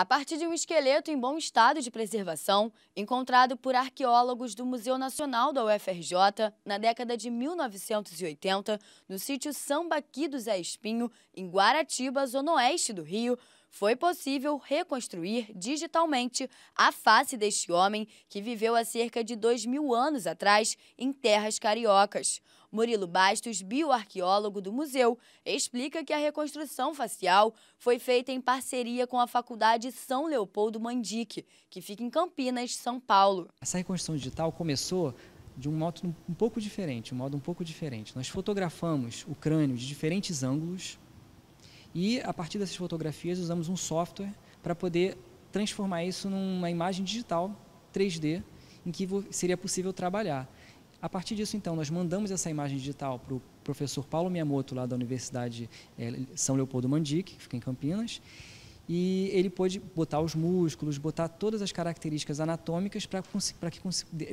A partir de um esqueleto em bom estado de preservação, encontrado por arqueólogos do Museu Nacional da UFRJ na década de 1980, no sítio Sambaqui do Zé Espinho, em Guaratiba, zona oeste do Rio, foi possível reconstruir digitalmente a face deste homem que viveu há cerca de dois mil anos atrás em terras cariocas. Murilo Bastos, bioarqueólogo do museu, explica que a reconstrução facial foi feita em parceria com a Faculdade São Leopoldo Mandique, que fica em Campinas, São Paulo. Essa reconstrução digital começou de um modo um pouco diferente, um modo um pouco diferente. Nós fotografamos o crânio de diferentes ângulos, e a partir dessas fotografias usamos um software para poder transformar isso numa imagem digital 3D em que seria possível trabalhar. A partir disso, então, nós mandamos essa imagem digital para o professor Paulo Miyamoto, lá da Universidade eh, São Leopoldo Mandique, que fica em Campinas, e ele pôde botar os músculos, botar todas as características anatômicas para que,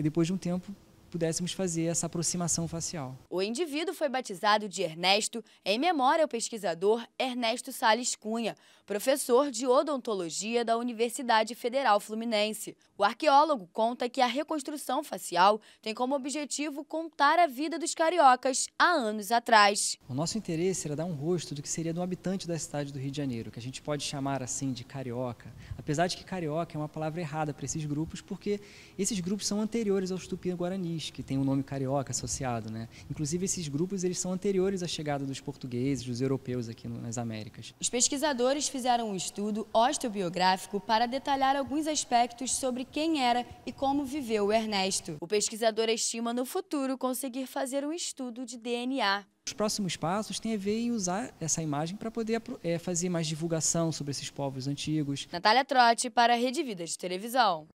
depois de um tempo, pudéssemos fazer essa aproximação facial. O indivíduo foi batizado de Ernesto em memória ao pesquisador Ernesto Sales Cunha, professor de odontologia da Universidade Federal Fluminense. O arqueólogo conta que a reconstrução facial tem como objetivo contar a vida dos cariocas há anos atrás. O nosso interesse era dar um rosto do que seria do um habitante da cidade do Rio de Janeiro, que a gente pode chamar assim de carioca, apesar de que carioca é uma palavra errada para esses grupos, porque esses grupos são anteriores aos tupi-guaranis que tem o um nome carioca associado, né? Inclusive esses grupos eles são anteriores à chegada dos portugueses, dos europeus aqui nas Américas. Os pesquisadores fizeram um estudo osteobiográfico para detalhar alguns aspectos sobre quem era e como viveu o Ernesto. O pesquisador estima no futuro conseguir fazer um estudo de DNA os próximos passos têm a ver em usar essa imagem para poder é, fazer mais divulgação sobre esses povos antigos. Natália Trotti para a Rede Vida de Televisão.